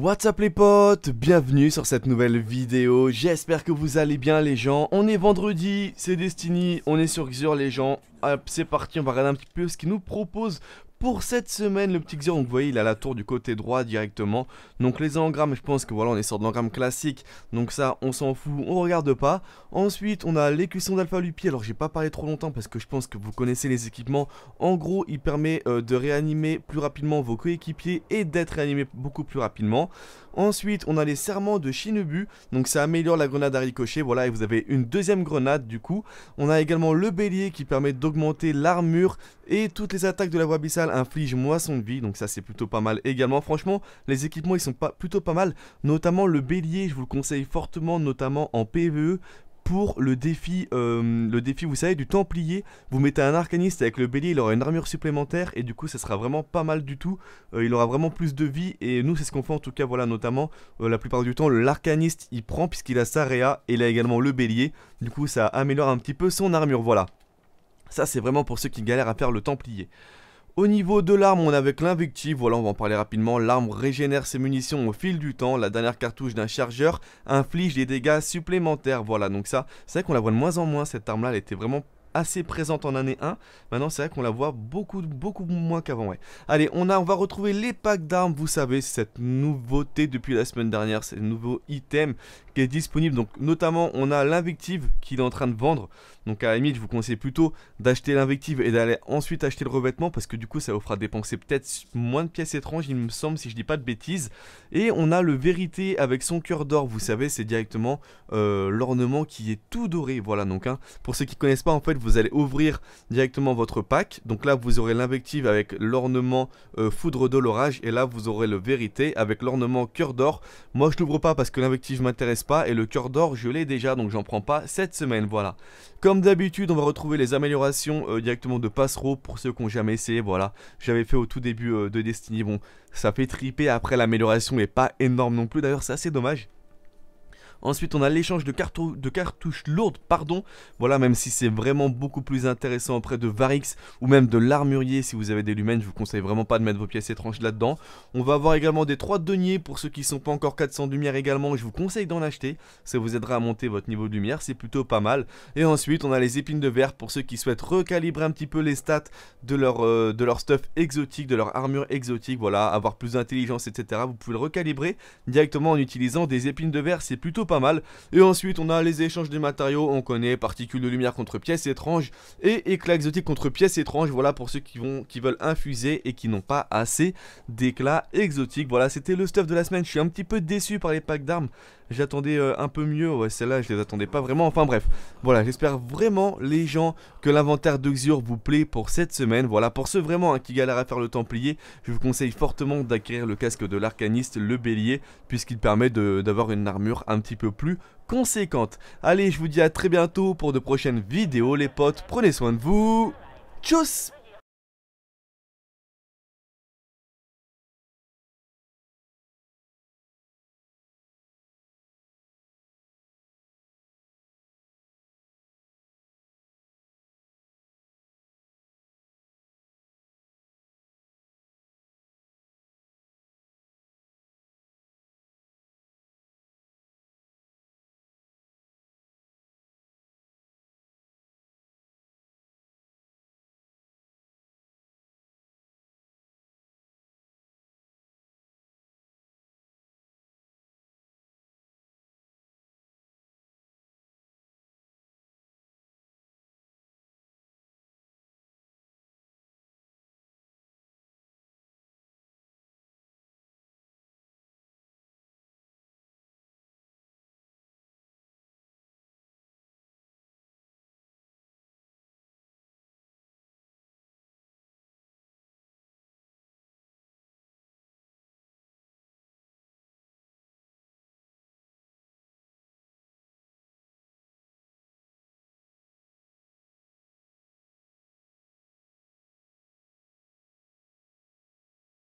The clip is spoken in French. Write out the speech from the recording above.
What's up les potes, bienvenue sur cette nouvelle vidéo, j'espère que vous allez bien les gens, on est vendredi, c'est Destiny, on est sur Xur les gens, c'est parti, on va regarder un petit peu ce qu'ils nous proposent pour cette semaine le petit Xur, donc vous voyez il a la tour du côté droit directement donc les engrammes je pense que voilà on est sur de l'engramme classique donc ça on s'en fout on regarde pas ensuite on a l'écusson d'alpha lupi alors j'ai pas parlé trop longtemps parce que je pense que vous connaissez les équipements en gros il permet euh, de réanimer plus rapidement vos coéquipiers et d'être réanimé beaucoup plus rapidement ensuite on a les serments de Shinobu donc ça améliore la grenade à ricochet. voilà et vous avez une deuxième grenade du coup on a également le bélier qui permet d'augmenter l'armure et toutes les attaques de la voie abyssale inflige moins son de vie, donc ça c'est plutôt pas mal également. Franchement, les équipements ils sont pas, plutôt pas mal, notamment le bélier, je vous le conseille fortement, notamment en PvE, pour le défi, euh, le défi, vous savez, du Templier. Vous mettez un arcaniste avec le bélier, il aura une armure supplémentaire et du coup, ça sera vraiment pas mal du tout. Euh, il aura vraiment plus de vie et nous, c'est ce qu'on fait en tout cas, voilà, notamment euh, la plupart du temps, l'arcaniste il prend puisqu'il a sa réa et il a également le bélier. Du coup, ça améliore un petit peu son armure, voilà. Ça, c'est vraiment pour ceux qui galèrent à faire le Templier. Au niveau de l'arme, on a avec l'invective, voilà on va en parler rapidement, l'arme régénère ses munitions au fil du temps, la dernière cartouche d'un chargeur inflige des dégâts supplémentaires, voilà donc ça, c'est vrai qu'on la voit de moins en moins cette arme là, elle était vraiment assez présente en année 1. Maintenant, c'est vrai qu'on la voit beaucoup, beaucoup moins qu'avant. Ouais. Allez, on, a, on va retrouver les packs d'armes. Vous savez, cette nouveauté depuis la semaine dernière. C'est le nouveau item qui est disponible. Donc, notamment, on a l'invective qu'il est en train de vendre. Donc à la je vous conseille plutôt d'acheter l'invective et d'aller ensuite acheter le revêtement parce que du coup, ça vous fera dépenser peut-être moins de pièces étranges, il me semble, si je dis pas de bêtises. Et on a le Vérité avec son cœur d'or, vous savez, c'est directement euh, l'ornement qui est tout doré. Voilà, donc hein, pour ceux qui connaissent pas, en fait, vous allez ouvrir directement votre pack. Donc là, vous aurez l'invective avec l'ornement euh, Foudre de l'orage et là, vous aurez le Vérité avec l'ornement cœur d'or. Moi, je l'ouvre pas parce que l'invective m'intéresse pas et le cœur d'or, je l'ai déjà, donc j'en prends pas cette semaine. Voilà. Comme comme d'habitude, on va retrouver les améliorations euh, directement de passereau pour ceux qui n'ont jamais essayé. Voilà, j'avais fait au tout début euh, de Destiny. Bon, ça fait triper après l'amélioration, n'est pas énorme non plus. D'ailleurs, c'est assez dommage. Ensuite, on a l'échange de, de, cartouches lourdes, pardon. Voilà, même si c'est vraiment beaucoup plus intéressant auprès de Varix ou même de l'armurier si vous avez des lumens, je vous conseille vraiment pas de mettre vos pièces étranges là-dedans. On va avoir également des 3 deniers pour ceux qui sont pas encore 400 lumière également, je vous conseille d'en acheter. Ça vous aidera à monter votre niveau de lumière, c'est plutôt pas mal. Et ensuite, on a les épines de verre pour ceux qui souhaitent recalibrer un petit peu les stats de leur, euh, de leur stuff exotique, de leur armure exotique, voilà, avoir plus d'intelligence, etc. Vous pouvez le recalibrer directement en utilisant des épines de verre, c'est plutôt pas mal. Et ensuite, on a les échanges des matériaux, on connaît particules de lumière contre pièces étranges et éclats exotiques contre pièces étranges. Voilà pour ceux qui, vont, qui veulent infuser et qui n'ont pas assez d'éclats exotiques. Voilà, c'était le stuff de la semaine. Je suis un petit peu déçu par les packs d'armes j'attendais euh, un peu mieux. Ouais, celle-là, je les attendais pas vraiment. Enfin bref, voilà, j'espère vraiment les gens que l'inventaire de vous plaît pour cette semaine. Voilà, pour ceux vraiment hein, qui galèrent à faire le Templier, je vous conseille fortement d'acquérir le casque de l'arcaniste, le bélier, puisqu'il permet d'avoir une armure un petit peu plus conséquente. Allez, je vous dis à très bientôt pour de prochaines vidéos les potes, prenez soin de vous, tchuss